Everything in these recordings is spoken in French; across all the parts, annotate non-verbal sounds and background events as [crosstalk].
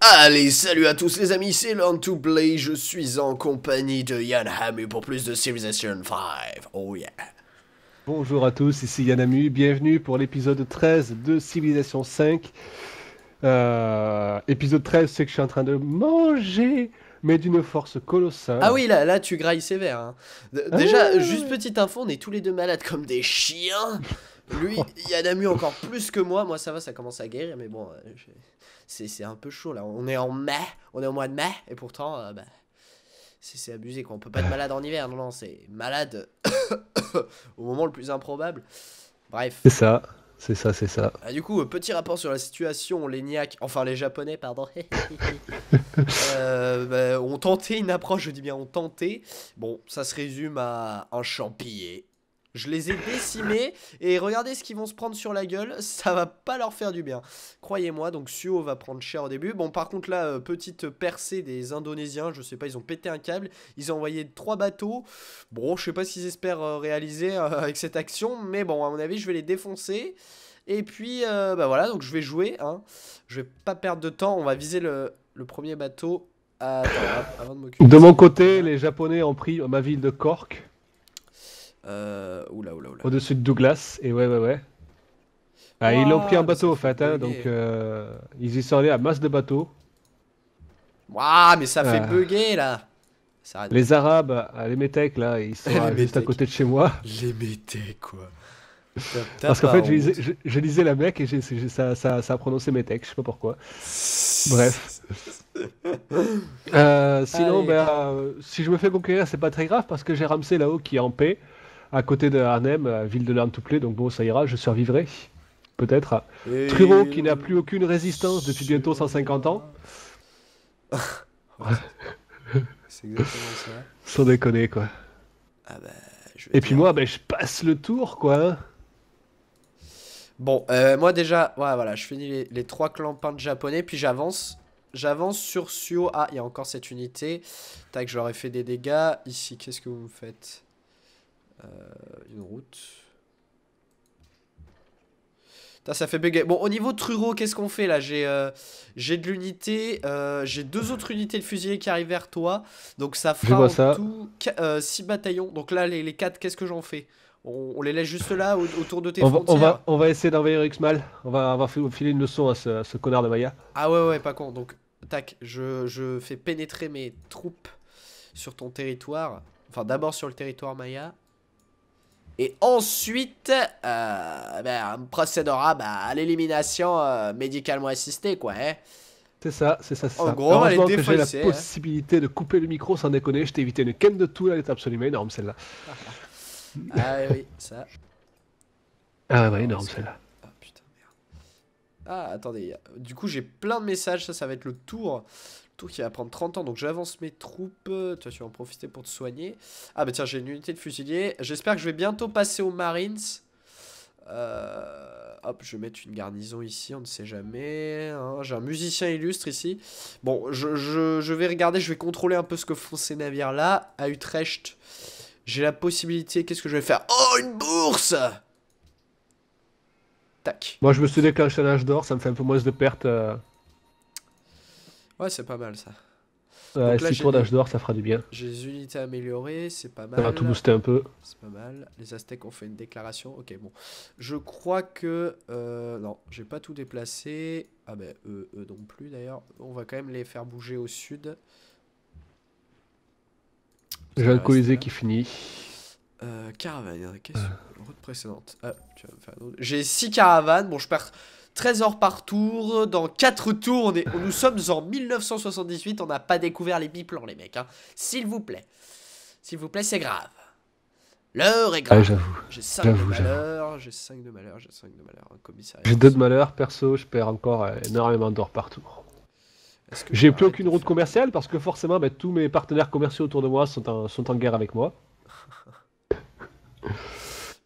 Allez, salut à tous les amis, c'est Learn to Play, je suis en compagnie de Yann Hamu pour plus de Civilization 5. Oh yeah. Bonjour à tous, ici Yann Hamu, bienvenue pour l'épisode 13 de Civilization 5. Euh, épisode 13, c'est que je suis en train de manger mais d'une force colossale. Ah oui, là, là tu grailles sévère. Hein. Déjà, ah juste petite info, on est tous les deux malades comme des chiens. Lui, il y en a mieux encore plus que moi. Moi, ça va, ça commence à guérir, mais bon, euh, c'est un peu chaud là. On est en mai, on est au mois de mai, et pourtant, euh, bah, c'est abusé quoi. On peut pas être malade en hiver, non, non, c'est malade [coughs] au moment le plus improbable. Bref. C'est ça. C'est ça, c'est ça. Ah, du coup, euh, petit rapport sur la situation, les Niak, enfin les Japonais, pardon, [laughs] bah, ont tenté une approche, je dis bien on tenté. Bon, ça se résume à un champillé. Je les ai décimés et regardez ce qu'ils vont se prendre sur la gueule, [laughs] ça va pas leur faire du bien. Croyez-moi, donc Suo va prendre cher au début. Bon, par contre là, euh, petite percée des Indonésiens, je sais pas, ils ont pété un câble, ils ont envoyé trois bateaux. Bon, je sais pas s'ils espèrent euh, réaliser euh, [laughs] avec cette action, mais bon, à mon avis, je vais les défoncer. Et puis, bah voilà, donc je vais jouer, hein. Je vais pas perdre de temps, on va viser le, premier bateau. Hein, de mon côté, les Japonais ont pris ma ville de Cork. Euh, Au-dessus de Douglas, et ouais, ouais, ouais. Ah, ils l'ont pris en ah, bateau, en fait, hein, donc euh, ils y sont allés à masse de bateaux. Waouh, mais ça fait ah. bugger, là Les Arabes, les Métèques, là, ils sont [laughs] juste à côté de chez moi. Les Métèques, quoi. Parce qu'en fait, je lisais, la mec et ça, ça, a prononcé mes je sais pas pourquoi. Bref. [laughs] Euh, sinon, ben, si je me fais conquérir, c'est pas très grave parce que j'ai Ramsey là-haut qui est en paix à côté de Arnhem, ville de plaît. donc bon, ça ira, je survivrai, peut-être. Truro, qui n'a plus aucune résistance depuis bientôt 150 ans. [laughs] C'est exactement ça. Sans déconner, quoi. Ah bah, Et puis moi, ben je passe le tour, quoi. Hein. Bon, euh, moi déjà, ouais, voilà, je finis les, trois clans peintes japonais, puis j'avance. J'avance sur Suo. Ah, il y a encore cette unité. Tac, je leur ai fait des dégâts. Ici, qu'est-ce que vous faites euh, une route. Ça, fait bégayer. Bon, au niveau Truro, qu'est-ce qu'on fait là euh, J'ai de l'unité. Euh, j'ai deux autres unités de fusiliers qui arrivent vers toi. Donc ça fera en tout 6 bataillons. Donc là, les, les 4, qu'est-ce que j'en fais on, les laisse juste là, autour de tes on on, va, on va essayer d'envahir On va, on va filer une leçon à ce, connard de Maya. Ah ouais, ouais, pas con. Donc, tac, je, je fais pénétrer mes troupes sur ton territoire. Enfin, d'abord sur le territoire Maya. Et ensuite, euh, ben, on procédera ben, à l'élimination euh, médicalement assistée, quoi. Hein. C'est ça, c'est ça, c'est ça. En gros, elle est j'ai la hein. possibilité de couper le micro sans déconner. Je t'ai évité une quête de tout, elle est absolument énorme, celle-là. [laughs] ah oui, ça. Ah ouais, énorme, celle-là. Ah putain, merde. Ah, attendez. Du coup, j'ai plein de messages, ça, ça va être le tour tout qui va prendre 30 ans, donc j'avance mes troupes. Euh, tu vas en profiter pour te soigner. Ah bah tiens, j'ai une unité de fusilier. J'espère que je vais bientôt passer aux Marines. Euh, hop, je vais mettre une garnison ici, on ne sait jamais. Hein. J'ai un musicien illustre ici. Bon, je, vais regarder, je vais contrôler un peu ce que font ces navires-là. À Utrecht, j'ai la possibilité... Qu'est-ce que je vais faire Oh, une bourse Tac. Moi, je me suis déclenché un d'or, ça me fait un peu moins de pertes... Euh, Ouais, c'est pas mal ça. Ouais, là, 6 d'âge d'or, ça fera du bien. J'ai des unités améliorées, c'est pas mal. Ça va tout booster un peu. C'est pas mal. Les Aztèques ont fait une déclaration. Ok, bon. Je crois que. Euh, non, j'ai pas tout déplacé. Ah ben, eux, eux non plus d'ailleurs. On va quand même les faire bouger au sud. J'ai un qui finit. Euh, caravane, hein, qu'est-ce euh. question. Route précédente. Ah, tu vas me faire J'ai 6 caravanes. Bon, je perds heures par tour, dans 4 tours, on est, nous sommes en 1978, on n'a pas découvert les biplans les mecs, hein. s'il vous plaît, s'il vous plaît c'est grave, l'heure est grave, j'avoue, j'ai 5 de malheur, j'ai 5 de malheur, hein, j'ai 5 de malheur, J'ai 2 de malheur, perso je perds encore euh, énormément d'or par tour. J'ai plus aucune route commerciale parce que forcément bah, tous mes partenaires commerciaux autour de moi sont en, guerre avec moi. [laughs]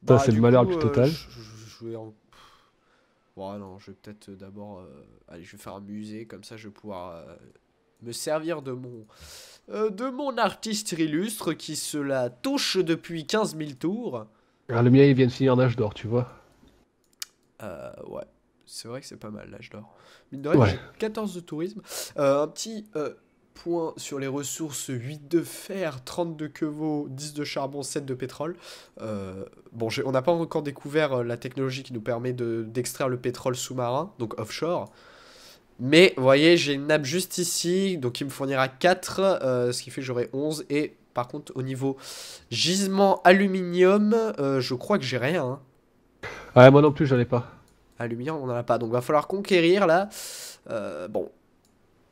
Bah, c'est le malheur du total. Euh, Bon, non, je vais peut-être euh, d'abord. Euh, allez, je vais faire un musée, comme ça je vais pouvoir euh, me servir de mon. de mon artiste illustre qui se la touche depuis 15 000 tours. Ah, le mien, il vient de finir en âge d'or, tu vois. ouais. C'est vrai que c'est pas mal l'âge d'or. Mine de rien, j'ai 14 de tourisme. un petit points sur les ressources 8 de fer, 30 de quevaux, 10 de charbon, 7 de pétrole. Euh, bon, on n'a pas encore découvert euh, la technologie qui nous permet d'extraire le pétrole sous-marin, donc offshore. Mais, voyez, j'ai une nappe juste ici, donc il me fournira 4, euh, ce qui fait que j'aurai 11. Et par contre, au niveau gisement aluminium, je crois que j'ai rien. Hein. Ouais, moi non plus, j'en ai pas. Aluminium, on en a pas. Donc, va falloir conquérir, là. bon,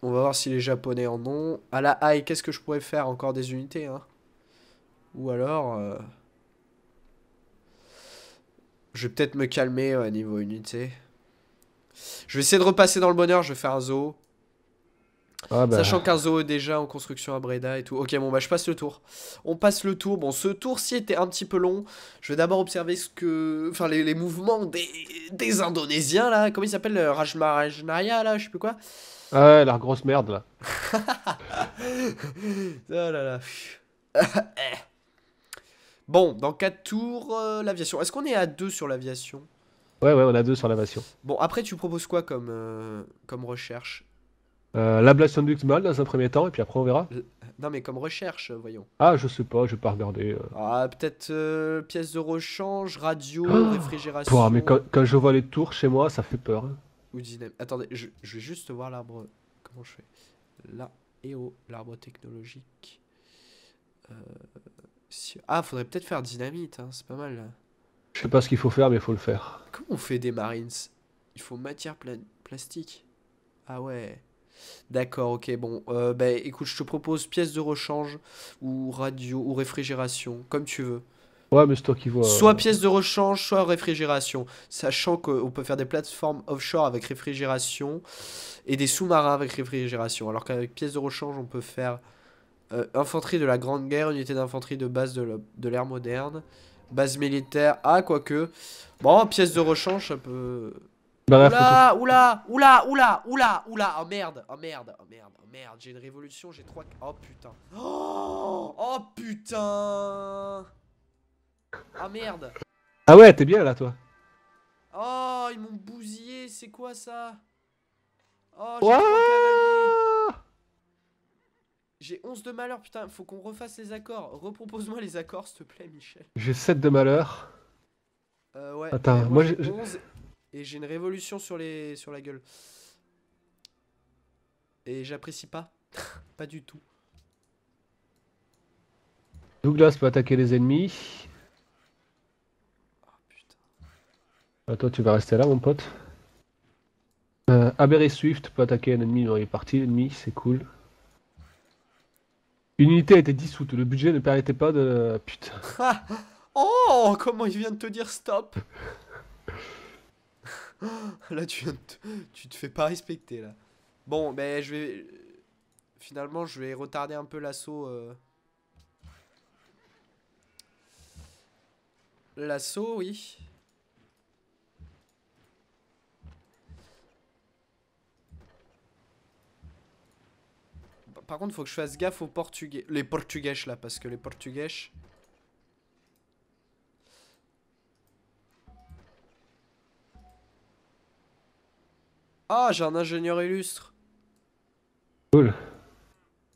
on va voir si les japonais en ont. À la high, qu'est-ce que je pourrais faire Encore des unités, hein Ou alors... Euh, je vais peut-être me calmer, à niveau unité. Je vais essayer de repasser dans le bonheur, je vais faire un zoo. Ah bah. Sachant qu'un zoo est déjà en construction à Breda et tout. Ok, bon, bah je passe le tour. On passe le tour. Bon, ce tour-ci était un petit peu long. Je vais d'abord observer ce que. Enfin, les, mouvements des... des Indonésiens, là. Comment ils s'appellent Rajmarajnaya, là, je sais plus quoi. Ouais, la grosse merde là. [laughs] oh là là. [coughs] bon, dans 4 tours, euh, l'aviation. Est-ce qu'on est à deux sur l'aviation Ouais, ouais, on a deux sur l'aviation. Bon, après, tu proposes quoi comme, euh, comme recherche euh, L'ablation du mal dans un premier temps, et puis après, on verra. Euh, non, mais comme recherche, voyons. Ah, je sais pas, je vais pas regarder. Ah, peut-être pièce de rechange, radio, [gasps] réfrigération. Pouah, mais quand, quand, je vois les tours chez moi, ça fait peur. Hein. Attendez, je, vais juste voir l'arbre. Comment je fais Là et l'arbre technologique. Euh, ah, faudrait peut-être faire dynamite, hein, c'est pas mal. Je sais pas ce qu'il faut faire, mais il faut le faire. Comment on fait des marines Il faut matière plastique. Ah ouais. D'accord, ok, bon. Euh, bah écoute, je te propose pièces de rechange ou radio ou réfrigération, comme tu veux. Ouais, mais c'est qui vois. Euh. Soit pièce de rechange, soit réfrigération. Sachant qu'on peut faire des plateformes offshore avec réfrigération et des sous-marins avec réfrigération. Alors qu'avec pièce de rechange, on peut faire euh, infanterie de la Grande Guerre, unité d'infanterie de base de l'ère moderne, base militaire. Ah, quoique. Bon, pièce de rechange, ça peut. Bah, oula, oula, oula, oula, oula, oula, oh merde, oh merde, oh merde, oh, merde, j'ai une révolution, j'ai trois... Oh putain. oh, oh putain ah merde Ah ouais, t'es bien là, toi Oh, ils m'ont bousillé, c'est quoi ça Oh, j'ai 11 de malheur, putain, faut qu'on refasse les accords. Repropose-moi les accords, s'il te plaît, Michel. J'ai 7 de malheur. Euh, ouais. Attends, moi, j'ai et j'ai une révolution sur, les... sur la gueule. Et j'apprécie pas. [laughs] pas du tout. Douglas peut attaquer les ennemis. Bah, toi, tu vas rester là, mon pote. Euh, Aberré Swift peut attaquer un ennemi il est parti L'ennemi, c'est cool. Une unité a été dissoute. Le budget ne permettait pas de. Putain. [laughs] oh, comment il vient de te dire stop [laughs] Là, tu, viens te... tu te fais pas respecter, là. Bon, ben, je vais. Finalement, je vais retarder un peu l'assaut. Euh. L'assaut, oui. Par contre, faut que je fasse gaffe aux portugais. Les portugais, là, parce que les portugais... Ah, j'ai un ingénieur illustre. Cool.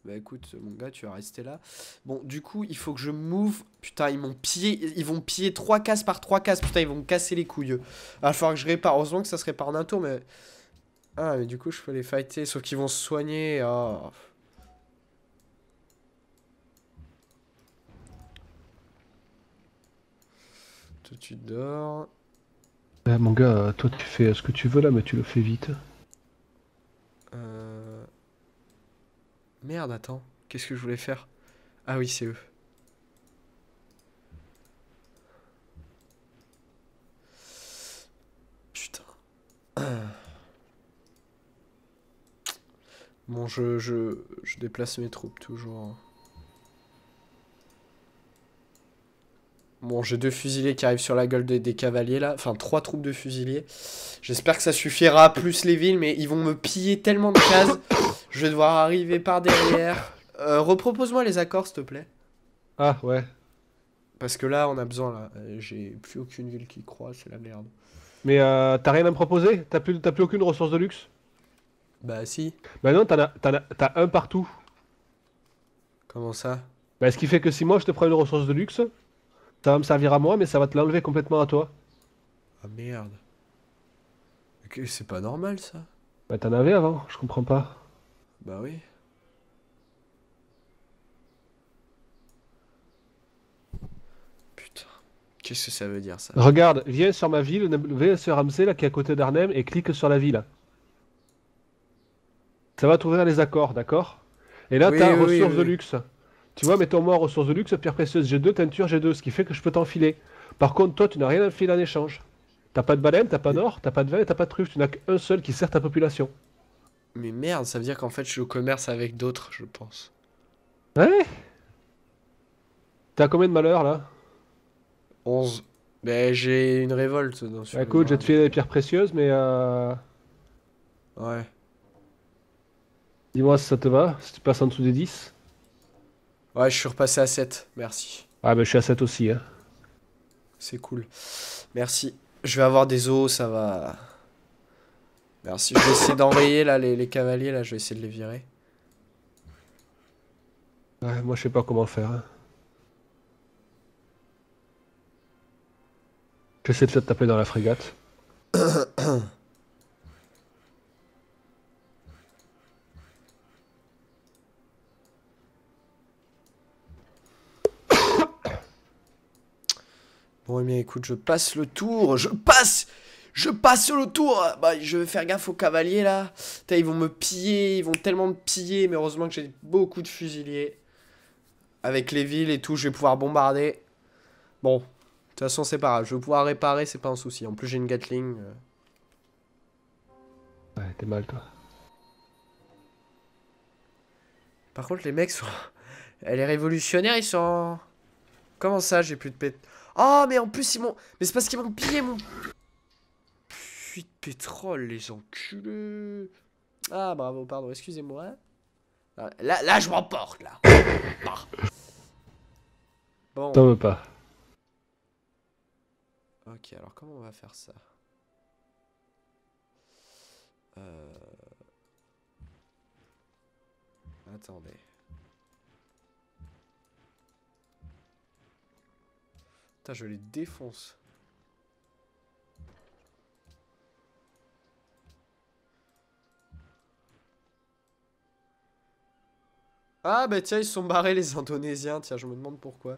Bah écoute, mon gars, tu vas rester là. Bon, du coup, il faut que je move. Putain, ils m'ont pillé. Ils vont piller trois cases par trois cases. Putain, ils vont me casser les couilles. Ah, il va falloir que je répare. Heureusement que ça se répare un tour, mais... Ah, mais du coup, je peux les fighter. Sauf qu'ils vont se soigner. Oh. tu dors. Eh, mon gars, toi, tu fais ce que tu veux là, mais tu le fais vite. Euh... Merde, attends. Qu'est-ce que je voulais faire Ah oui, c'est eux. Putain. Bon, je, je déplace mes troupes toujours. Hein. Bon, j'ai deux fusiliers qui arrivent sur la gueule des, cavaliers là. Enfin, trois troupes de fusiliers. J'espère que ça suffira, plus les villes, mais ils vont me piller tellement de cases. Je vais devoir arriver par derrière. Euh, repropose-moi les accords, s'il te plaît. Ah, ouais. Parce que là, on a besoin, là. J'ai plus aucune ville qui croit, c'est la merde. Mais euh, t'as rien à me proposer T'as plus, plus aucune ressource de luxe Bah si. Bah non, as, t'as un partout. Comment ça Bah ce qui fait que si moi je te prends une ressource de luxe, ça va me servir à moi, mais ça va te l'enlever complètement à toi. Ah merde. C'est pas normal ça. Bah t'en avais avant, je comprends pas. Bah oui. Putain. Qu'est-ce que ça veut dire ça Regarde, viens sur ma ville, viens sur Ramsey là qui est à côté d'Arnhem et clique sur la ville. Ça va t'ouvrir les accords, d'accord Et là t'as ressources de luxe. Tu vois, mettons moi ressources de luxe, pierre précieuse, j'ai deux teintures, j'ai deux, ce qui fait que je peux t'enfiler. Par contre, toi, tu n'as rien à filer en échange. T'as pas de baleine, t'as pas d'or, t'as pas de vin, t'as pas de truffe, tu n'as qu'un seul qui sert ta population. Mais merde, ça veut dire qu'en fait, je commerce avec d'autres, je pense. Ouais T'as combien de malheurs là 11. Ben, j'ai une révolte. Dans ce bah, écoute, je vais te filer des pierres précieuses, mais. Euh... Ouais. Dis-moi si ça te va, si tu passes en dessous des 10. Ouais, je suis repassé à 7, merci. Ah mais bah, je suis à 7 aussi. Hein. C'est cool. Merci. Je vais avoir des os, ça va. Merci. Je vais essayer d'enrayer là les, cavaliers, là, je vais essayer de les virer. Ouais, moi je sais pas comment faire. Hein. J'essaie de se taper dans la frégate. [coughs] [coughs] [coughs] Bon, eh écoute, je passe le tour. Je passe Je passe sur le tour ah, Bah, je vais faire gaffe aux cavaliers, là. ils vont me piller. Ils vont tellement me piller. Mais heureusement que j'ai beaucoup de fusiliers. Avec les villes et tout, je vais pouvoir bombarder. Bon. De toute façon, c'est pas grave. Je vais pouvoir réparer, c'est pas un souci. En plus, j'ai une Gatling. Euh. Ouais, t'es mal, toi. Par contre, les mecs sont... [laughs] Elle est révolutionnaire, ils sont... Comment ça, j'ai plus de pét... Oh, mais en plus, ils m'ont. Mais c'est parce qu'ils m'ont pillé mon. Puits de pétrole, les enculés. Ah, bravo, pardon, excusez-moi. Hein. Ah, là, là, je m'emporte, là. Bah. Bon. T'en veux pas. Ok, alors comment on va faire ça euh... Attendez. Putain, je les défonce. Ah bah tiens, ils sont barrés les Indonésiens, tiens, je me demande pourquoi.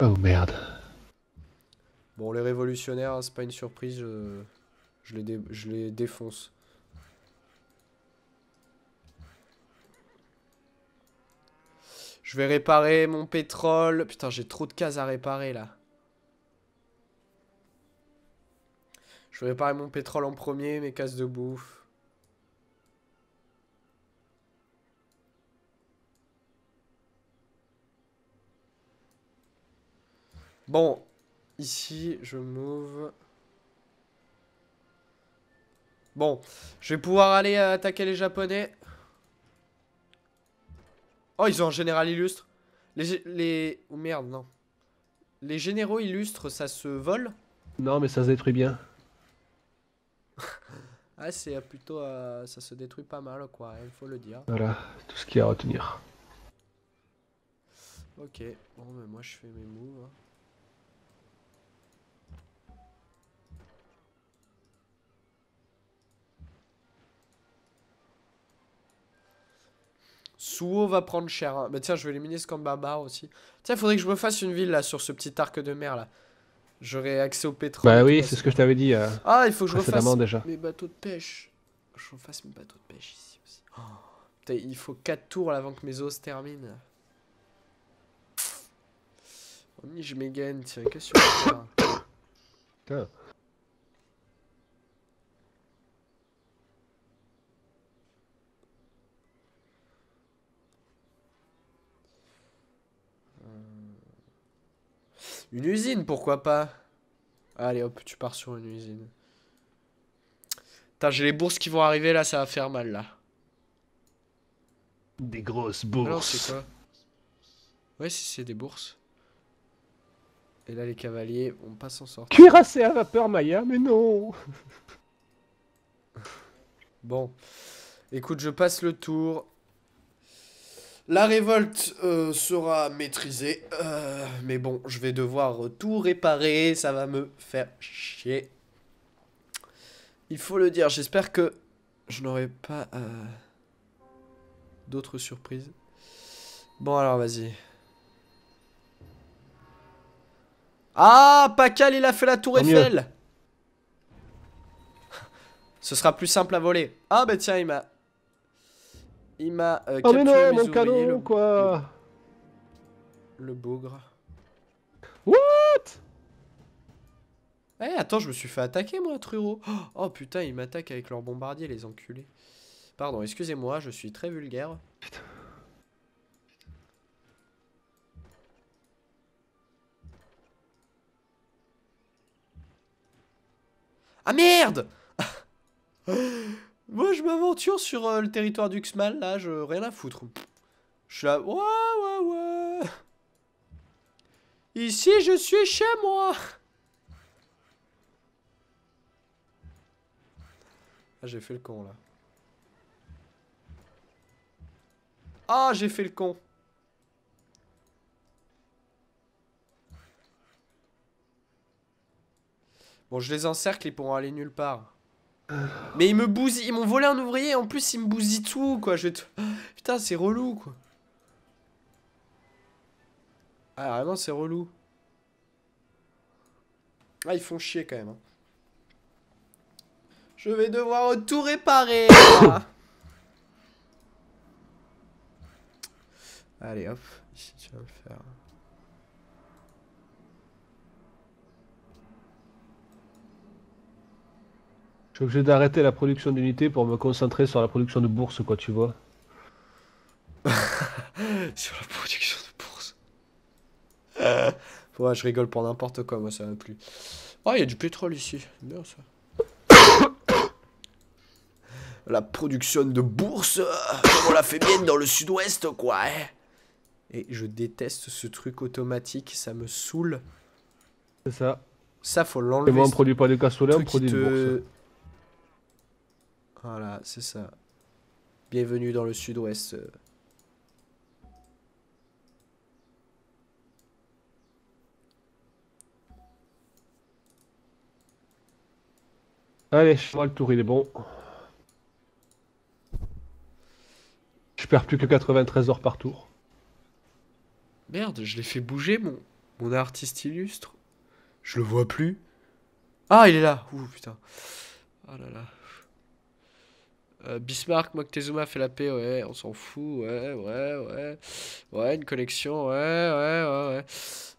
Oh merde. Bon, les révolutionnaires, hein, c'est pas une surprise, je, les, je les défonce. Je vais réparer mon pétrole. Putain, j'ai trop de cases à réparer, là. Je vais réparer mon pétrole en premier, mes cases de bouffe. Bon, ici, je move. Bon, je vais pouvoir aller attaquer les japonais. Oh, ils ont un général illustre. Les... les... Oh, merde, non. Les généraux illustres, ça se vole Non, mais ça se détruit bien. [laughs] ah, c'est plutôt... Euh, ça se détruit pas mal, quoi, il faut le dire. Voilà, tout ce qu'il y a à retenir. Ok, bon, mais moi je fais mes moves. Hein. Suo va prendre cher. Hein. Bah tiens, je vais éliminer Baba aussi. Tiens, faudrait que je me fasse une ville là sur ce petit arc de mer là. J'aurais accès au pétrole. Bah oui, c'est ce que je t'avais dit. Euh, ah, il faut que je refasse déjà. mes bateaux de pêche. Je fasse mes bateaux de pêche ici aussi. Oh, putain, il faut 4 tours avant que mes os se terminent. On je mégaine, tiens, que sur Putain. Une usine, pourquoi pas Allez, hop, tu pars sur une usine. Putain, j'ai les bourses qui vont arriver, là, ça va faire mal, là. Des grosses bourses. Alors, c'est quoi Ouais, si c'est des bourses. Et là, les cavaliers on passe en sortir. Cuirassé à vapeur, Maya, mais non [laughs] Bon. Écoute, je passe le tour. La révolte euh, sera maîtrisée, euh, mais bon, je vais devoir euh, tout réparer, ça va me faire chier. Il faut le dire, j'espère que je n'aurai pas d'autres surprises. Bon alors, vas-y. Ah, Pacal, il a fait la tour Eiffel Ce sera plus simple à voler. Ah bah tiens, il m'a il m'a euh, ah, capturé oh mais non, mon quoi Le bougre. What Eh, attends, je me suis fait attaquer, moi, Truro Oh, putain, ils m'attaquent avec leur bombardier, les enculés. Pardon, excusez-moi, je suis très vulgaire. Ah merde [laughs] Moi, je m'aventure sur euh, le territoire du d'Uxmal, là, je rien à foutre. Je suis là, ouais, ouais, ouais. Ici, je suis chez moi. Ah, j'ai fait le con, là. Ah, j'ai fait le con. Bon, je les encercle, ils pourront aller nulle part. Mais ils me bousillent, ils m'ont volé un ouvrier, et en plus ils me bousillent tout, quoi. Je te... [gasps] Putain, c'est relou, quoi. Ah, vraiment, c'est relou. Ah, ils font chier quand même. Hein. Je vais devoir tout réparer. Allez, hop. Ici, tu vas le faire. Je suis obligé d'arrêter la production d'unités pour me concentrer sur la production de bourse, quoi, tu vois. [laughs] sur la production de bourse. [laughs] je rigole pour n'importe quoi, moi, ça m'a plu. Oh, ah, il y a du pétrole ici. Bien, ça. [coughs] la production de bourse, on la fait bien dans le sud-ouest, quoi. Hein. Et je déteste ce truc automatique, ça me saoule. C'est ça. Ça, faut l'enlever. moi, on produit pas de cassoulet, on produit de bourses. Voilà, c'est ça. Bienvenue dans le sud-ouest. Euh. Allez, je le tour, il est bon. Je perds plus que 93 heures par tour. Merde, je l'ai fait bouger, mon, mon artiste illustre. Je le vois plus. Ah, il est là. Ouh, putain. oh là là. Euh, Bismarck, Moctezuma fait la paix, ouais, on s'en fout, ouais, ouais, ouais. Ouais, une collection, ouais, ouais, ouais, ouais.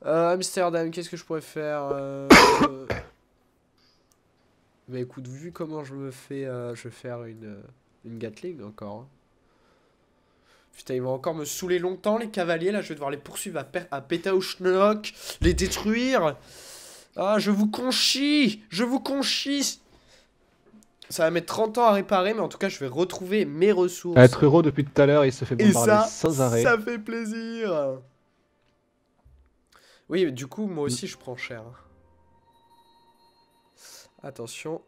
Euh, Amsterdam, qu'est-ce que je pourrais faire euh [coughs] Mais écoute, vu comment je me fais, je vais faire une, une Gatling encore. Hein. Putain, ils vont encore me saouler longtemps, les cavaliers, là, je vais devoir les poursuivre à, per schnock, les détruire. Ah, je vous conchis Je vous conchis ça va mettre 30 ans à réparer, mais en tout cas, je vais retrouver mes ressources. être heureux depuis tout à l'heure, il se fait bombarder ça, sans arrêt. Ça fait plaisir. Oui, mais du coup, moi aussi, je prends cher. Attention.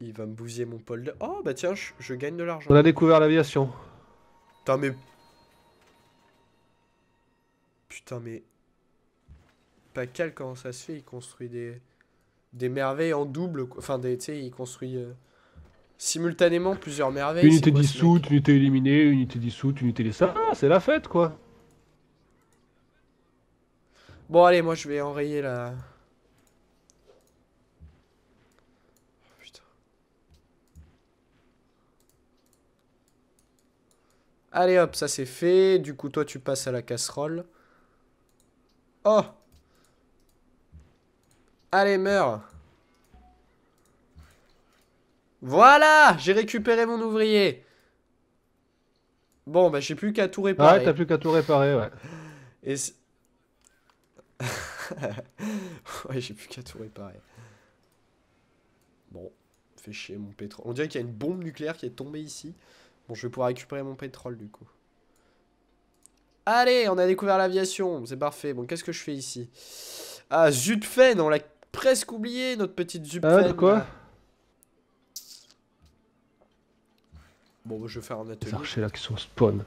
Il va me bousiller mon pôle de... Oh, bah tiens, je, gagne de l'argent. On a découvert l'aviation. Putain, mais... Putain, mais... quel comment ça se fait Il construit des des merveilles en double. Enfin, tu sais, il construit euh, simultanément plusieurs merveilles. Unité dissoute, unité éliminée, unité dissoute, unité laissée. Ah, c'est la fête, quoi. Bon, allez, moi, je vais enrayer la... Oh, putain. Allez hop, ça c'est fait. Du coup, toi, tu passes à la casserole. Oh Allez, meurs. Voilà J'ai récupéré mon ouvrier. Bon, bah j'ai plus qu'à tout réparer. Ouais, t'as plus qu'à tout réparer, ouais. Et [laughs] ouais, j'ai plus qu'à tout réparer. Bon, fait chier mon pétrole. On dirait qu'il y a une bombe nucléaire qui est tombée ici. Bon, je vais pouvoir récupérer mon pétrole du coup. Allez, on a découvert l'aviation, c'est parfait. Bon, qu'est-ce que je fais ici Ah, zut fait, dans la presque oublié notre petite Zup. Ah, de quoi Bon, bah, je vais faire un atelier. Les là qui sont spawn.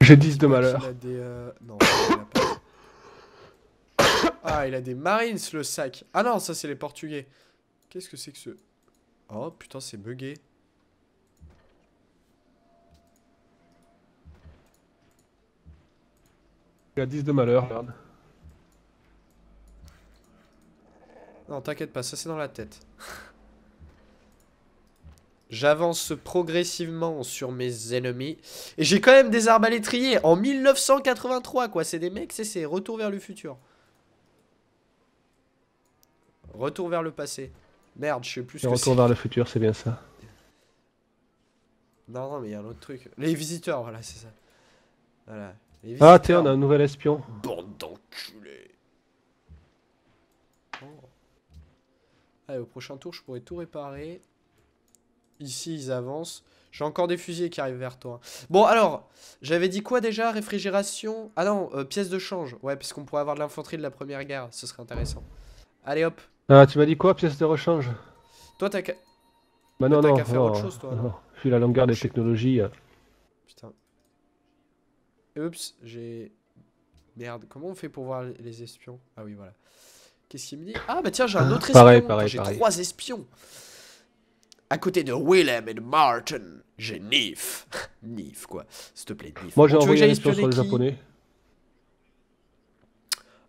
J'ai 10 de malheur. Il a des, euh, non, [coughs] il a pas... Ah, il a des Marines, le sac. Ah non, ça, c'est les Portugais. Qu'est-ce que c'est que ce... Oh, putain, c'est buggé y a 10 de malheur, merde. Non, t'inquiète pas, ça c'est dans la tête. [laughs] J'avance progressivement sur mes ennemis. Et j'ai quand même des l'étrier. en 1983, quoi. C'est des mecs, c'est retour vers le futur. Retour vers le passé. Merde, je sais plus ce que Retour vers le futur, c'est bien ça. Non, non, mais il y a un autre truc. Les visiteurs, voilà, c'est ça. Voilà. Ah, tiens, on a un nouvel espion. Bande d'enculés. Oh. Allez, au prochain tour, je pourrais tout réparer. Ici, ils avancent. J'ai encore des fusils qui arrivent vers toi. Bon, alors, j'avais dit quoi déjà Réfrigération Ah non, euh, pièce de change. Ouais, puisqu'on pourrait avoir de l'infanterie de la première guerre. Ce serait intéressant. Allez, hop. Ah, tu m'as dit quoi Pièce de rechange Toi, t'as qu'à... Bah non, non, faire autre chose, toi, ah, Je suis la longueur des technologies. Euh. Putain. Oups, j'ai... Merde, comment on fait pour voir les espions Ah oui, voilà. Qu'est-ce qu'il me dit Ah bah tiens, j'ai un ah, autre espion. Pareil, pareil, j'ai trois espions. À côté de Willem et de Martin, j'ai Nif. [laughs] Nif, quoi. S'il te plaît, Nif. Moi, j'ai envoyé un espion sur le japonais.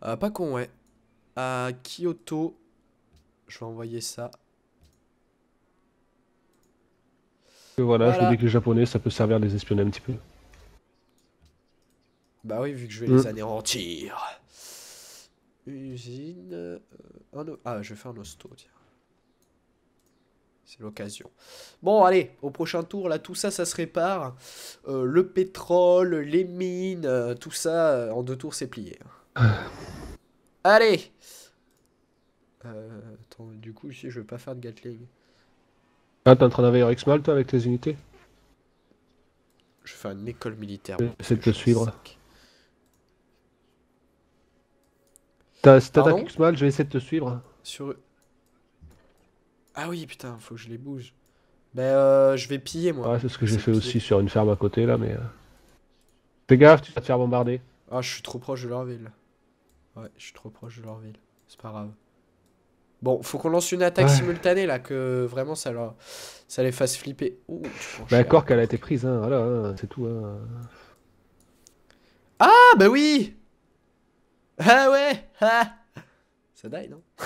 Euh, pas con, ouais. À Kyoto, je vais envoyer ça. voilà, je me dis que les japonais, ça peut servir à les espionner un petit peu. Ah oui, vu que je vais mm. les anéantir. Usine. Euh, ah, je vais faire un hosto, C'est l'occasion. Bon, allez, au prochain tour, là, tout ça, ça se répare. Euh, le pétrole, les mines, euh, tout ça, en deux tours, c'est plié. Hein. Ah. allez Attends, du coup, ici, je vais pas faire de Gatling. Ah, t'es en train d'envahir X-Mal, toi, avec tes unités Je vais faire une école militaire. C'est de te suivre. Si ta mal, je vais essayer de te suivre. Sur... Ah oui, putain, faut que je les bouge. Ben, euh, je vais piller, moi. Ouais, c'est ce que j'ai fait aussi sur une ferme à côté, là, mais... Euh. Fais gaffe, tu vas te faire bombarder. Ah, je suis trop proche de leur ville. Ouais, je suis trop proche de leur ville. C'est pas grave. Bon, faut qu'on lance une attaque simultanée, là, que vraiment ça, leur... ça les fasse flipper. Ouh, bah, qu'elle a été prise, hein, voilà, hein, c'est tout. Hein. Ah, bah oui ah ouais ah. Ça die, non [laughs]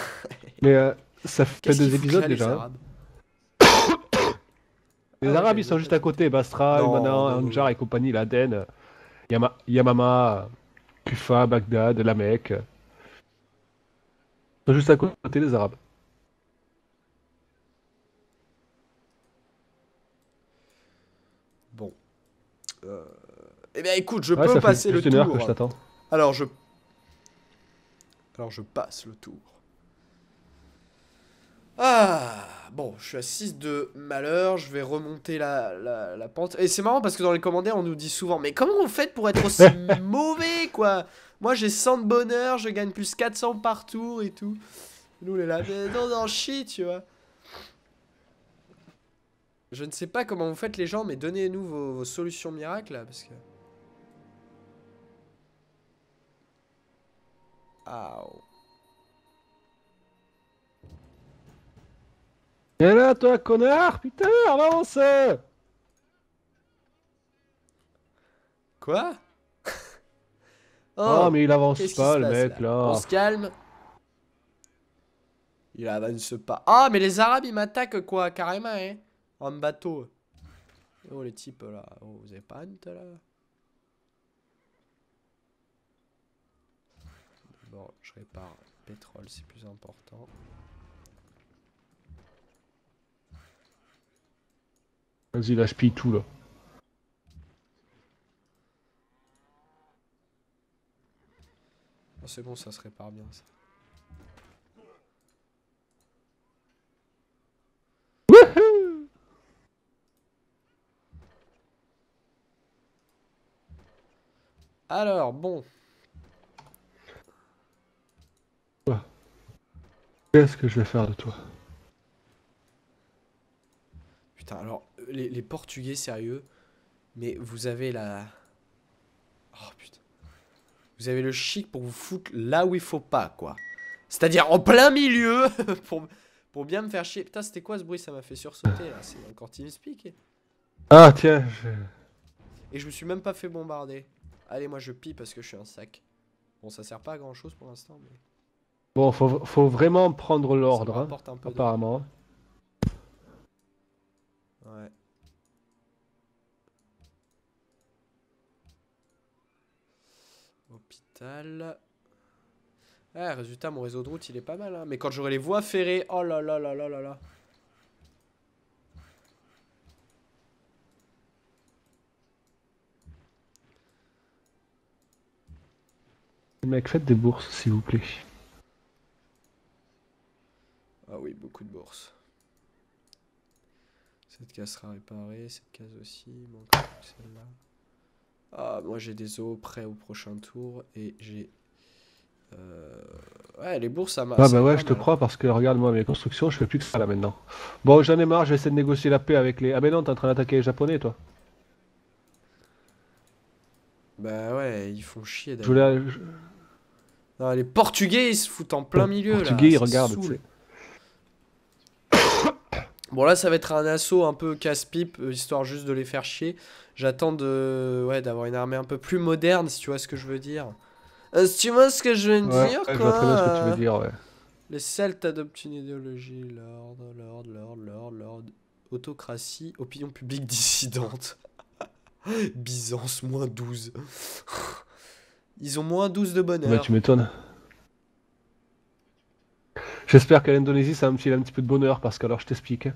Mais euh, ça fait deux épisodes déjà. [coughs] les ah Arabes, ils sont juste à côté. Bastra, Imana, Anjar et compagnie, l'Aden, euh, Yama, Yamama, Kufa, Bagdad, la Mecque. Ils sont juste à côté, les Arabes. Bon. Euh, eh bien, écoute, je peux passer le tour. Que je Alors, je alors je passe le tour. Ah Bon, je suis à 6 de malheur, je vais remonter la, la, pente. Et c'est marrant parce que dans les commentaires, on nous dit souvent « Mais comment vous faites pour être aussi [laughs] mauvais, quoi ?» Moi, j'ai 100 de bonheur, je gagne plus 400 par tour et tout. Nous, les là, non, tu vois. Je ne sais pas comment vous faites les gens, mais donnez-nous vos, solutions miracles, parce que... Et là, toi, connard, putain, avance Quoi oh, [laughs] mais il avance pas, le mec, là. On se calme. Il avance pas. Ah, mais les Arabes, ils m'attaquent, quoi, carrément, hein. En bateau. Oh, les types, là. Oh, vous avez pas honte, là Bon, je répare pétrole, c'est plus important. Vas-y, lâche je tout, là. Ah, c'est bon, ça se répare bien, ça. Alors, bon, Qu'est-ce que je vais faire de toi Putain, alors, les, Portugais, sérieux, mais vous avez la... Oh putain. Vous avez le chic pour vous foutre là où il faut pas, quoi. C'est-à-dire en plein milieu, [laughs] pour, pour bien me faire chier. Putain, c'était quoi ce bruit Ça m'a fait sursauter, là. C'est encore TeamSpeak. Ah, tiens, Et je me suis même pas fait bombarder. Allez, moi, je pille parce que je suis un sac. Bon, ça sert pas à grand-chose pour l'instant, mais... Bon, faut, faut vraiment prendre l'ordre, hein, apparemment. Ouais. Hôpital. Eh, résultat, mon réseau de route, il est pas mal. Hein. Mais quand j'aurai les voies ferrées, oh là là là là là là. Mec, faites des bourses, s'il vous plaît. Ah oui, beaucoup de bourses. Cette case sera réparée, cette case aussi, manque celle-là. Ah, moi j'ai des os prêts au prochain tour et j'ai... Euh, ouais, les bourses, ça m'a... Ah bah ouais, je te crois parce que regarde, moi, mes constructions, je fais plus que ça là maintenant. Bon, j'en ai marre, je vais essayer de négocier la paix avec les... Ah mais non, t'es en train d'attaquer les Japonais, toi Bah ouais, ils font chier d'ailleurs. les Portugais, ils se foutent en plein milieu Portugais, là. Portugais, regarde. Bon là ça va être un assaut un peu casse-pipe, euh, histoire juste de les faire chier. J'attends de ouais, d'avoir une armée un peu plus moderne si tu vois ce que je veux dire. Euh, si tu vois ce que je veux dire quoi. Je très bien ce que tu veux dire ouais. Les Celtes adoptent une idéologie, lord, lord, lord, lord, lord, autocratie, opinion publique dissidente. [laughs] Byzance, moins 12. Ils ont moins 12 de bonheur. Ouais, bah, tu m'étonnes. J'espère qu'à l'Indonésie, ça va me filer un petit peu de bonheur, parce que alors je t'explique. Hein.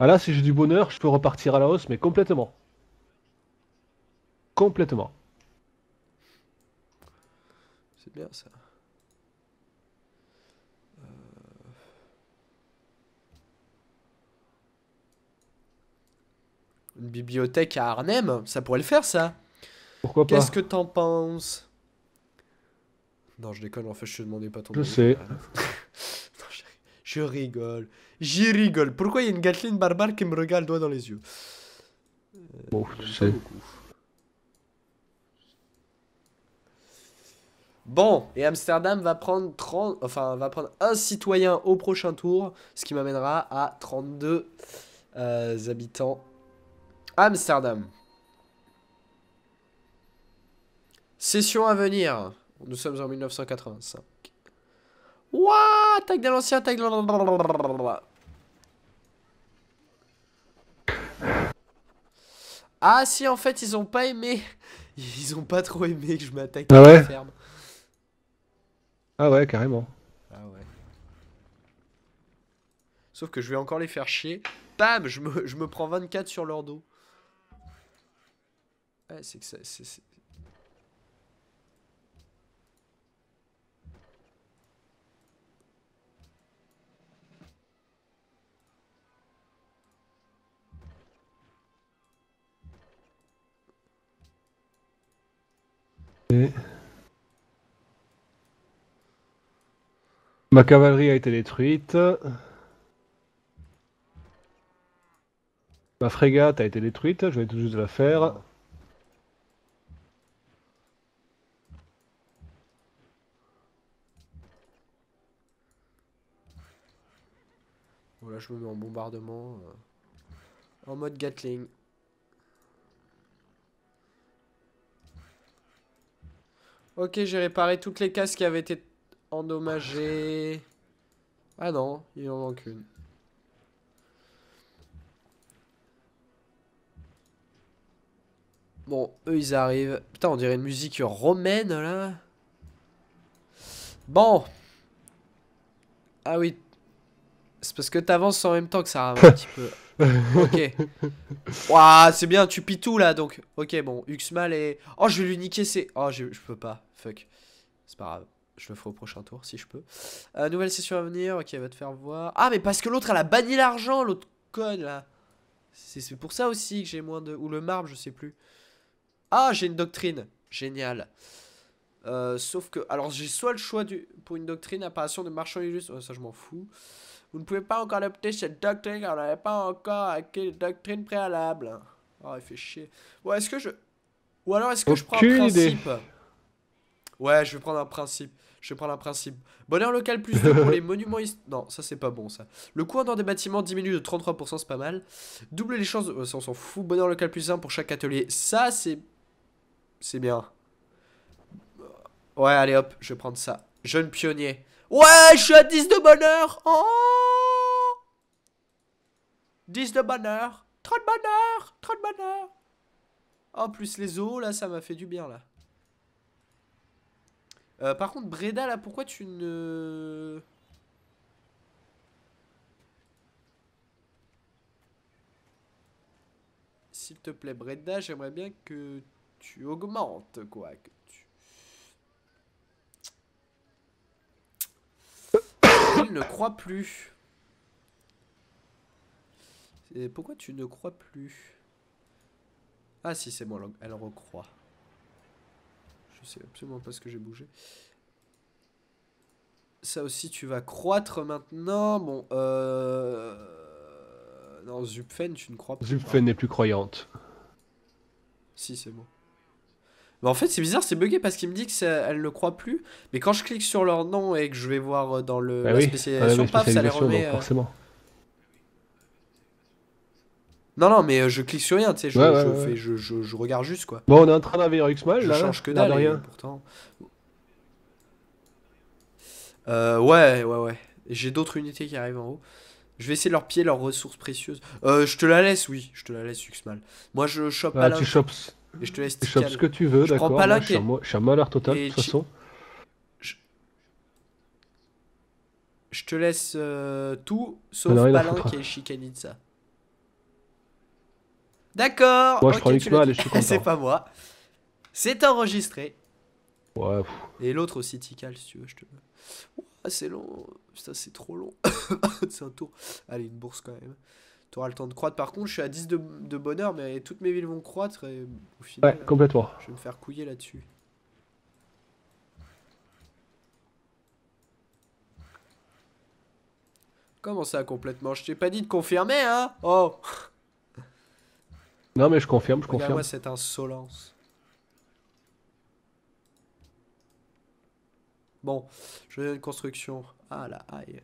Ah là, si j'ai du bonheur, je peux repartir à la hausse, mais complètement. Complètement. C'est bien ça. Euh. Une bibliothèque à Arnhem, ça pourrait le faire ça. Pourquoi pas Qu'est-ce que t'en penses non, je déconne, en fait, je te demandais pas ton Je sais. Ah, [laughs] je... rigole. J'y rigole. Pourquoi il y a une Gatlin barbare qui me regarde le doigt dans les yeux euh, Bon, je sais. Bon, et Amsterdam va prendre 30, enfin va prendre un citoyen au prochain tour, ce qui m'amènera à 32 euh, habitants. Amsterdam. Session à venir. Nous sommes en 1985. Wouah Attaque de l'ancien, Attaque Ah si, en fait, ils ont pas aimé. [laughs] Ils ont pas trop aimé que je m'attaque ah à ouais. la ferme. Ah ouais, carrément. Ah ouais. Sauf que je vais encore les faire chier. Bam je me, prends 24 sur leur dos. Ouais, c'est que ça... Ma cavalerie a été détruite. Ma frégate a été détruite, je vais tout juste la faire. Voilà, je me mets en bombardement. Euh, en mode Gatling. Ok, j'ai réparé toutes les cases qui avaient été Endommagé Ah non, il en manque une. Bon, eux ils arrivent. Putain, on dirait une musique romaine là. Bon. Ah oui. C'est parce que t'avances en même temps que ça un petit peu. [laughs] Ok. Waouh, c'est bien, tu pis tout là donc. Ok, bon, Uxmal est... Oh, je vais lui niquer ses. Oh, je peux pas. Fuck. C'est pas grave. Je le ferai au prochain tour si je peux. Euh, nouvelle session à venir, ok, va te faire voir. Ah, mais parce que l'autre elle a banni l'argent, l'autre conne là. C'est pour ça aussi que j'ai moins de. Ou le marbre, je sais plus. Ah, j'ai une doctrine. Génial. Euh, sauf que. Alors, j'ai soit le choix du... pour une doctrine, apparition de marchand illustre. ça, je m'en fous. Vous ne pouvez pas encore adopter cette doctrine car vous pas encore acquis doctrine préalable. préalables. Oh, il fait chier. est-ce que je. Ou alors, est-ce que je prends un principe Ouais, je vais prendre un principe. Je vais prendre un principe. Bonheur local plus 2 pour les [laughs] monuments Non, ça c'est pas bon ça. Le coût dans des bâtiments diminue de 33%, c'est pas mal. Double les chances. Ça, on s'en fout. Bonheur local plus 1 pour chaque atelier. Ça c'est. C'est bien. Ouais, allez hop, je vais prendre ça. Jeune pionnier. Ouais, je suis à 10 de bonheur. Oh 10 de bonheur. de bonheur. de bonheur. En plus les eaux là, ça m'a fait du bien là. Euh, par contre, Breda, là, pourquoi tu ne... S'il te plaît, Breda, j'aimerais bien que tu augmentes, quoi. Que tu... Il ne croit plus. Et pourquoi tu ne crois plus Ah si, c'est bon, elle recroit. C'est absolument pas ce que j'ai bougé. Ça aussi, tu vas croître maintenant. Bon, euh... Non, Zupfen, tu ne crois pas. Zupfen n'est plus croyante. Si, c'est bon. Mais en fait, c'est bizarre, c'est bugué parce qu'il me dit qu'elle ne croit plus. Mais quand je clique sur leur nom et que je vais voir euh, dans le, bah spécialisation, paf, ça les remet. Euh, forcément. Non, non, mais euh, je clique sur rien, tu sais, je, je, Fais, je, regarde juste quoi. Bon, on est en train d'avoir x là. Je change que dalle, rien. pourtant. Euh, ouais, ouais, ouais. J'ai d'autres unités qui arrivent en haut. Je vais essayer de leur piller leurs ressources précieuses. Euh, je te la laisse, oui, je te la laisse, X-Mal. Moi, je chope ah, Tu chopes. Et je te laisse Tu chopes ce que tu veux, d'accord. Je prends pas Je suis un malheur total, de toute façon. Je te laisse euh, tout, ah sauf Balin qui est ça. D'accord. Moi, je crois [laughs] C'est pas moi. C'est enregistré. Ouais. Et l'autre aussi, Tical, si tu veux, je te. c'est long. Ça c'est trop long. [laughs] c'est un tour. Allez, une bourse quand même. Tu auras le temps de croître. Par contre, je suis à 10 de, bonheur, mais toutes mes villes vont croître. Et au final, ouais, complètement. Je vais me faire couiller là-dessus. Comment ça, complètement Je t'ai pas dit de confirmer, hein Oh non, mais je confirme, je confirme. Regarde-moi cette insolence. Bon, je vais une construction. Ah, la haie.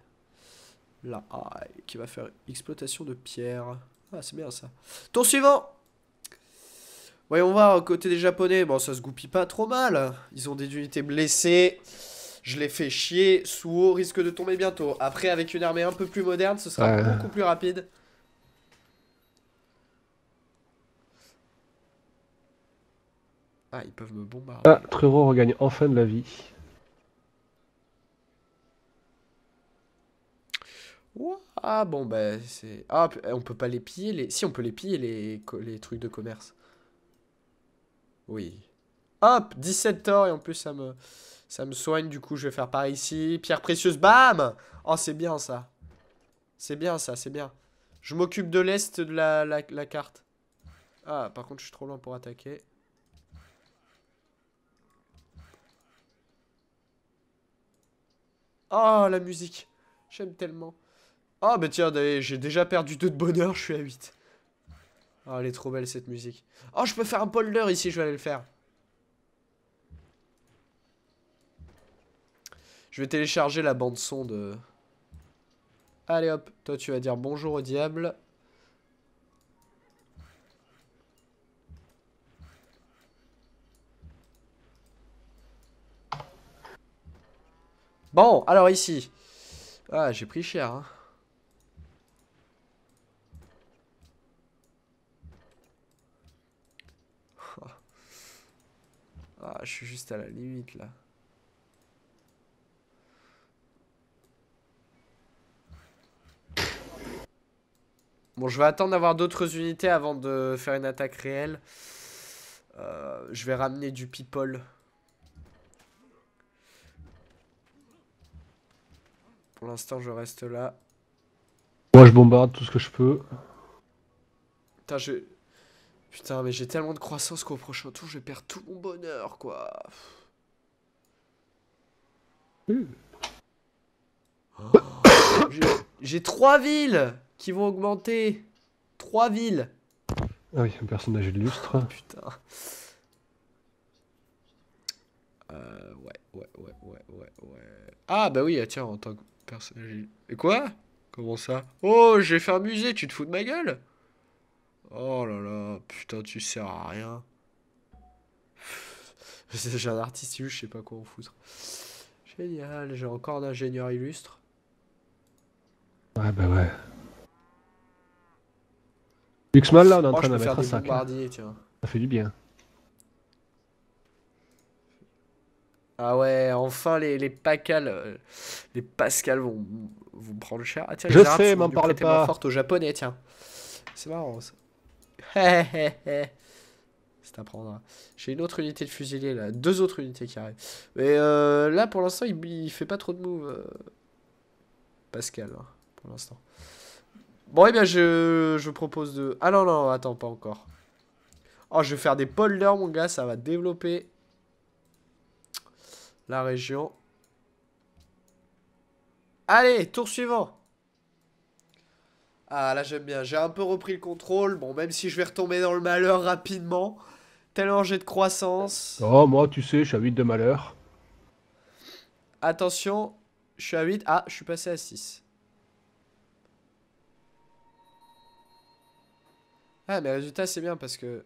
La haie qui va faire exploitation de pierre. Ah, c'est bien ça. Tour suivant Voyons voir, côté des japonais, bon, ça se goupille pas trop mal. Ils ont des unités blessées. Je les fais chier. Suo risque de tomber bientôt. Après, avec une armée un peu plus moderne, ce sera beaucoup plus rapide. Ah, ils peuvent me bombarder. Ah, Truro regagne enfin de la vie. Ah, bon, bah c'est. Ah, on peut pas les piller. Les... Si, on peut les piller, les, les trucs de commerce. Oui. Hop, 17 or et en plus ça me, ça me soigne. Du coup, je vais faire par ici. Pierre précieuse, bam Oh, c'est bien ça. C'est bien ça, c'est bien. Je m'occupe de l'est de la, la carte. Ah, par contre, je suis trop loin pour attaquer. Oh, la musique. J'aime tellement. Ah, oh, bah tiens, j'ai déjà perdu 2 de bonheur, je suis à 8. Ah, oh, elle est trop belle, cette musique. Oh, je peux faire un polder ici, je vais aller le faire. Je vais télécharger la bande-son de... Allez, hop. Toi, tu vas dire bonjour au diable. Bon, alors ici. Ah, j'ai pris cher. Hein. [laughs] Ah, je suis juste à la limite là. Bon, je vais attendre d'avoir d'autres unités avant de faire une attaque réelle. Euh, je vais ramener du people. Pour l'instant, je reste là. Moi, je bombarde tout ce que je peux. Putain, je... Putain, mais j'ai tellement de croissance qu'au prochain tour, je perds tout mon bonheur, quoi. Hmm. j'ai trois villes qui vont augmenter. Trois villes. Ah oui, un personnage illustre. Putain. Euh, ouais, ouais, ouais, ouais, ouais, ouais. Ah bah oui, ah, tiens, en tant que... Et quoi Comment ça Oh, j'ai fait un musée, tu te fous de ma gueule Oh là là, putain, tu sers à rien. [laughs] j'ai un artiste je sais pas quoi en foutre. Génial, j'ai encore un ingénieur illustre. Ouais, bah ouais. Luxembourg là, on est en train de mettre un sac. Hein. Ça fait du bien. Ah ouais, enfin les, les Pascal, euh, les Pascal vont, vous prendre cher. Ah tiens, je sais, m'en parle pas. forte au Japonais, tiens. C'est marrant ça. [laughs] C'est à prendre. Hein. J'ai une autre unité de fusilier là, deux autres unités qui arrivent. Mais euh, là pour l'instant, il, fait pas trop de moves. Euh, Pascal, hein, pour l'instant. Bon, et eh bien je, je propose de. Ah non, non, attends, pas encore. Oh, je vais faire des polders, mon gars, ça va développer. La région. Allez, tour suivant. Ah, là, j'aime bien. J'ai un peu repris le contrôle. Bon, même si je vais retomber dans le malheur rapidement. Tellement j'ai de croissance. Oh, moi, tu sais, je suis à 8 de malheur. Attention, je suis à 8. Ah, je suis passé à 6. Ah, mais résultat, c'est bien parce que...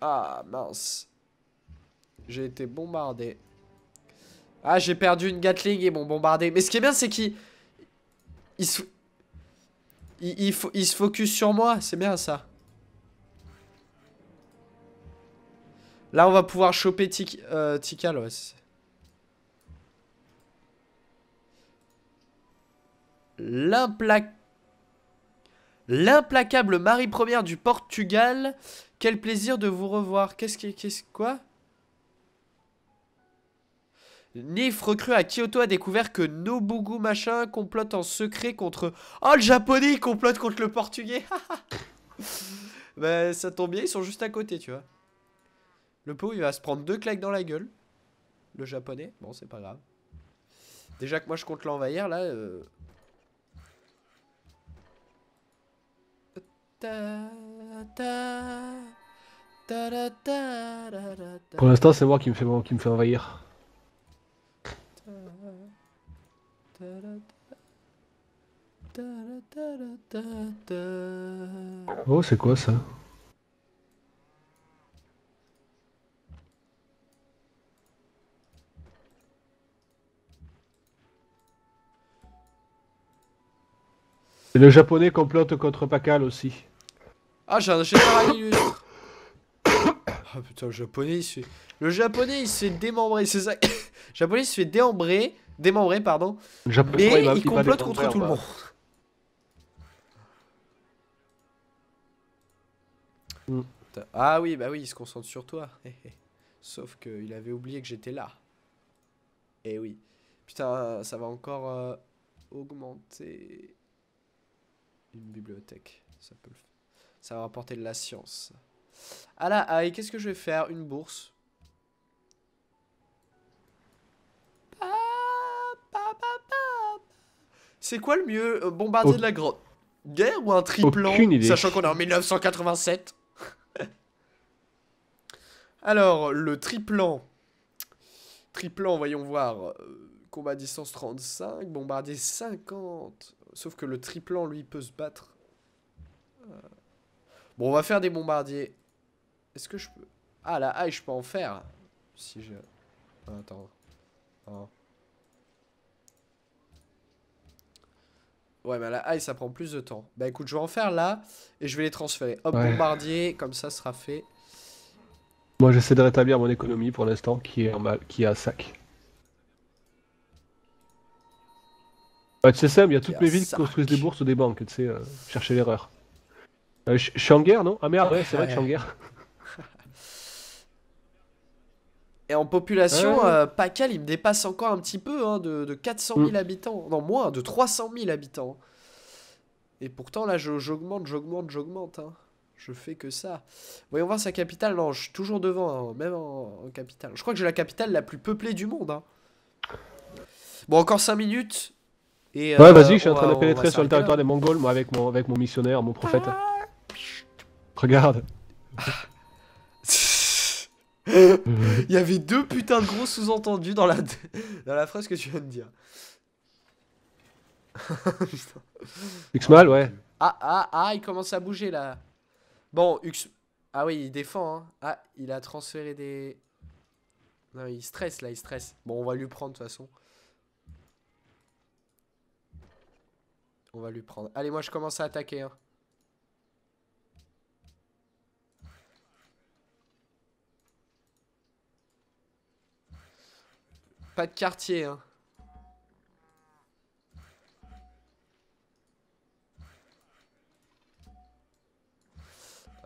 Ah, mince. J'ai été bombardé. Ah, j'ai perdu une Gatling et m'ont bombardé. Mais ce qui est bien, c'est qu'il... Ils se... Ils, ils, se focus sur moi. C'est bien, ça. Là, on va pouvoir choper Tic, euh, L'implacable... Marie première du Portugal. Quel plaisir de vous revoir. Qu'est-ce qui... Qu'est-ce... Quoi Nif recrue à Kyoto a découvert que Nobugu machin complote en secret contre... Oh, le japonais il complote contre le portugais [laughs] Bah, ça tombe bien, ils sont juste à côté, tu vois. Le pauvre, il va se prendre deux claques dans la gueule. Le japonais, bon, c'est pas grave. Déjà que moi, je compte l'envahir, là... Euh. Pour l'instant, c'est moi qui me fait, qui me fait envahir. Oh, c'est quoi ça C'est le japonais complote contre Pacal aussi. Ah, j'ai un un illustre. [coughs] Ah putain, le japonais il se fait... Le japonais il se fait démembrer, c'est ça. [coughs] le japonais il se fait démembrer démembré, pardon. Mais il complote contre tout le monde. Mm. Ah oui, bah oui, il se concentre sur toi. [laughs] Sauf qu'il avait oublié que j'étais là. Eh oui. Putain, ça va encore euh, augmenter une bibliothèque. Ça Ça va apporter de la science. Ah là, ah, qu'est-ce que je vais faire Une bourse C'est quoi le mieux euh, Bombardier de la grotte, Guerre ou un triplan Sachant qu'on est en 1987. [laughs] Alors, le triplan. Triplan, voyons voir. Euh, combat distance 35, bombardier 50. Sauf que le triplan, lui, peut se battre. Euh. Bon, on va faire des bombardiers. Est-ce que je peux... Ah, la haie, je peux en faire. Si je... Ah, attends. Ouais, mais là la ah, ça prend plus de temps. Bah écoute, je vais en faire là et je vais les transférer. Hop, bombardier, comme ça sera fait. Moi, j'essaie de rétablir mon économie pour l'instant qui est en mal, qui est à sac. Bah, tu sais, Sam, il y a toutes mes villes qui construisent des bourses ou des banques, tu sais, euh, chercher l'erreur. Euh, je non Ah merde, ouais, c'est vrai que je Et en population, euh, Pakal, il me dépasse encore un petit peu, hein, de, 400 000 hmm. habitants. Non, moins, de 300 000 habitants. Et pourtant, là, j'augmente, j'augmente, j'augmente. Hein. Je fais que ça. Voyons voir sa capitale. Non, je suis toujours devant, hein, même en, capitale. Je crois que j'ai la capitale la plus peuplée du monde. Bon, encore 5 minutes. Et, ouais, euh, vas-y, je suis en train de pénétrer sur le territoire des Mongols, moi, avec mon, avec mon missionnaire, mon prophète. Regarde. [laughs] [laughs] Il y avait deux putains de gros sous-entendus dans la, [laughs] dans la phrase que tu viens de dire. [laughs] Uxmal, ouais. Ah, ah, ah, il commence à bouger là. Bon, Ux. Ah oui, il défend. Hein. Ah, il a transféré des. Non, il stresse là, il stresse. Bon, on va lui prendre de toute façon. On va lui prendre. Allez, moi je commence à attaquer. Hein. Pas de quartier, hein.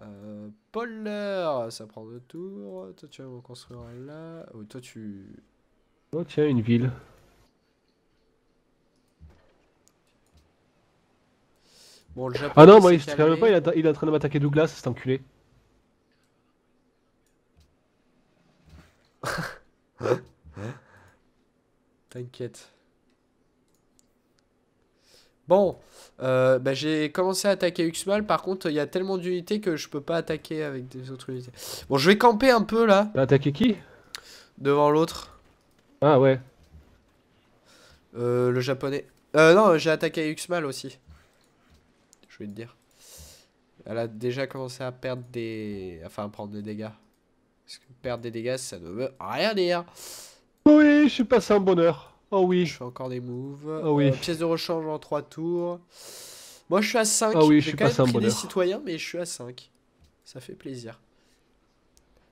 Euh, Poller, ça prend deux tours. Toi, tu vas me construire là. oui toi, tu. Oh, tiens, une ville. Bon, le Japon, ah non, moi, il se pas, il, est en train de m'attaquer Douglas, cet enculé. [laughs] T'inquiète. Bon, euh, bah, j'ai commencé à attaquer Uxmal. Par contre, il y a tellement d'unités que je peux pas attaquer avec des autres unités. Bon, je vais camper un peu là. Attaquer qui Devant l'autre. Ah ouais. Euh, le japonais. Euh, non, j'ai attaqué Uxmal aussi. Je vais te dire. Elle a déjà commencé à perdre des. Enfin, à prendre des dégâts. Parce que perdre des dégâts, ça ne veut rien dire. Oui, je suis passé un bonheur. Oh oui. Je fais encore des moves. Oh oui. Euh, pièce de rechange en 3 tours. Moi, je suis à 5. Ah oui, je suis quand passé même un des citoyens, mais je suis à 5. Ça fait plaisir.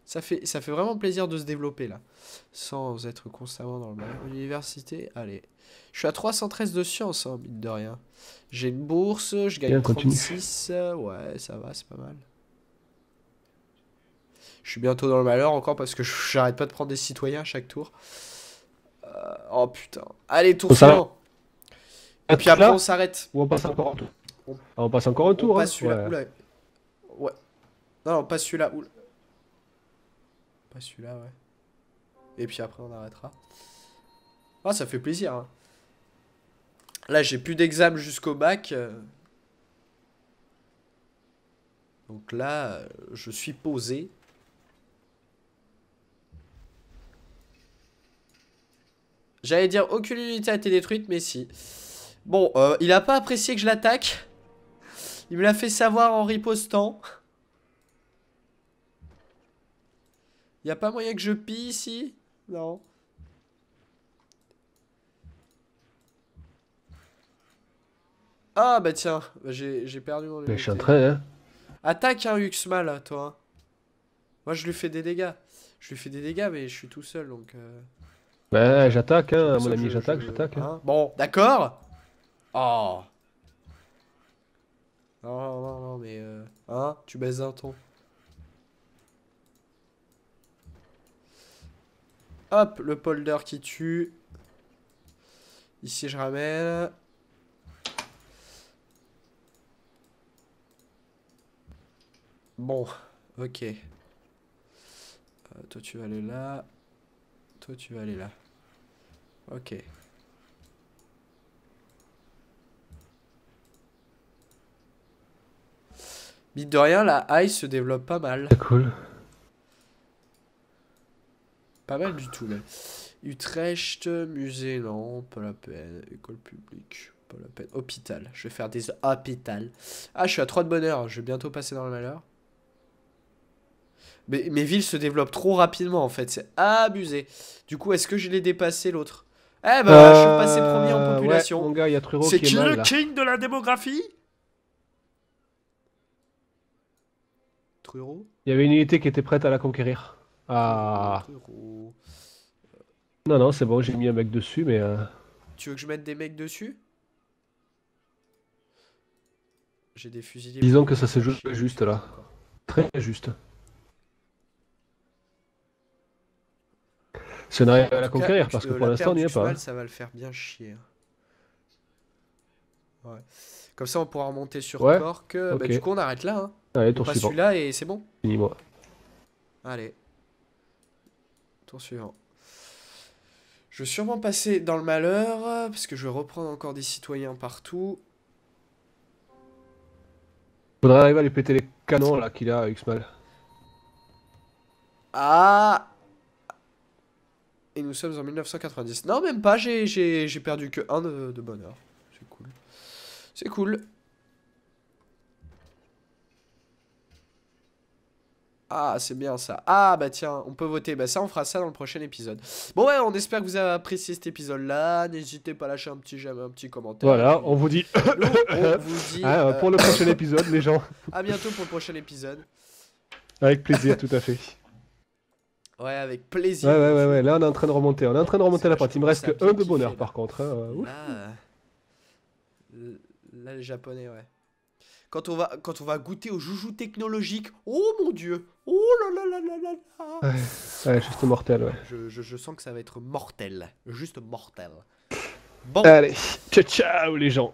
Ça fait, ça fait vraiment plaisir de se développer là, sans être constamment dans le mal. Université, allez. Je suis à 313 de sciences, hein, mine de rien. J'ai une bourse, je gagne 36. Ouais, ça va, c'est pas mal. Je suis bientôt dans le malheur encore parce que j'arrête pas de prendre des citoyens à chaque tour. Euh, oh putain. Allez, tour suivant. Et puis après, on s'arrête. Ou on passe encore un tour on... Ah, passe encore un tour. Hein. celui-là. Ouais. Non, non, pas celui-là. Pas celui-là, ouais. Et puis après, on arrêtera. Ah, ça fait plaisir. Hein. Là, j'ai plus d'examen jusqu'au bac. Euh. Donc là, euh, je suis posé. J'allais dire aucune unité a été détruite, mais si. Bon, euh, il a pas apprécié que je l'attaque. Il me l'a fait savoir en ripostant. Il a pas moyen que je pille ici Non. Ah bah tiens, j'ai perdu mon Mais hein. Attaque un Uxmal toi. Moi je lui fais des dégâts. Je lui fais des dégâts mais je suis tout seul donc... Euh... Bah, j'attaque, hein, mon ami, j'attaque, j'attaque. Hein. Hein? Bon, d'accord Oh Non, non, non, mais. Euh, hein Tu baises un ton. Hop, le polder qui tue. Ici, je ramène. Bon, ok. Euh, toi, tu vas aller là. Toi, tu vas aller là. Ok. Mine de rien, la high se développe pas mal. cool. Pas mal du tout, mais. Utrecht, musée, non, pas la peine. École publique, pas la peine. Hôpital, je vais faire des hôpitaux. Ah, je suis à 3 de bonheur, je vais bientôt passer dans le malheur. Mais mes villes se développent trop rapidement, en fait, c'est abusé. Du coup, est-ce que je l'ai dépassé, l'autre eh ben, je suis euh, passé premier en population. Ouais, c'est qui, est le king de la démographie Truro Il y avait une unité qui était prête à la conquérir. Ah. Non, non, c'est bon, j'ai mis un mec dessus, mais. Euh, tu veux que je mette des mecs dessus J'ai des fusiliers. Disons que ça se joue juste là. Très juste. C'est on à la conquérir, parce que pour l'instant, on n'y est pas. Hein. Ça va le faire bien chier. Ouais. Comme ça, on pourra remonter sur ouais. Cork. Bah, du coup, on arrête là. Hein. on passe celui-là et c'est bon. Fini, moi. Allez. Tour suivant. Je vais sûrement passer dans le malheur, parce que je vais reprendre encore des citoyens partout. Faudrait arriver à lui péter les canons là qu'il a, X-Mal. Ah et nous sommes en 1990. Non, même pas, j'ai perdu que un de, bonheur. C'est cool. C'est cool. Ah, c'est bien ça. Ah, bah tiens, on peut voter. Bah ça, on fera ça dans le prochain épisode. Bon, ouais, on espère que vous avez apprécié cet épisode-là. N'hésitez pas à lâcher un petit j'aime, un petit commentaire. Voilà, on vous dit... on vous [laughs] dit ah, Pour le euh, prochain épisode, les gens. [laughs] À bientôt pour le prochain épisode. Avec plaisir, tout à fait. Ouais, avec plaisir. Ouais, ouais, ouais, Là, on est en train de remonter. On est en train de remonter la partie. Il me reste un de bonheur, par contre. Hein. Là, euh... Japonais, ouais. Quand on, va, quand on va goûter aux joujoux technologiques, oh mon dieu! Oh là là là là là Ouais, juste mortel, ouais. Je, je, je, sens que ça va être mortel. Juste mortel. [laughs] Bon. Allez, ciao ciao les gens!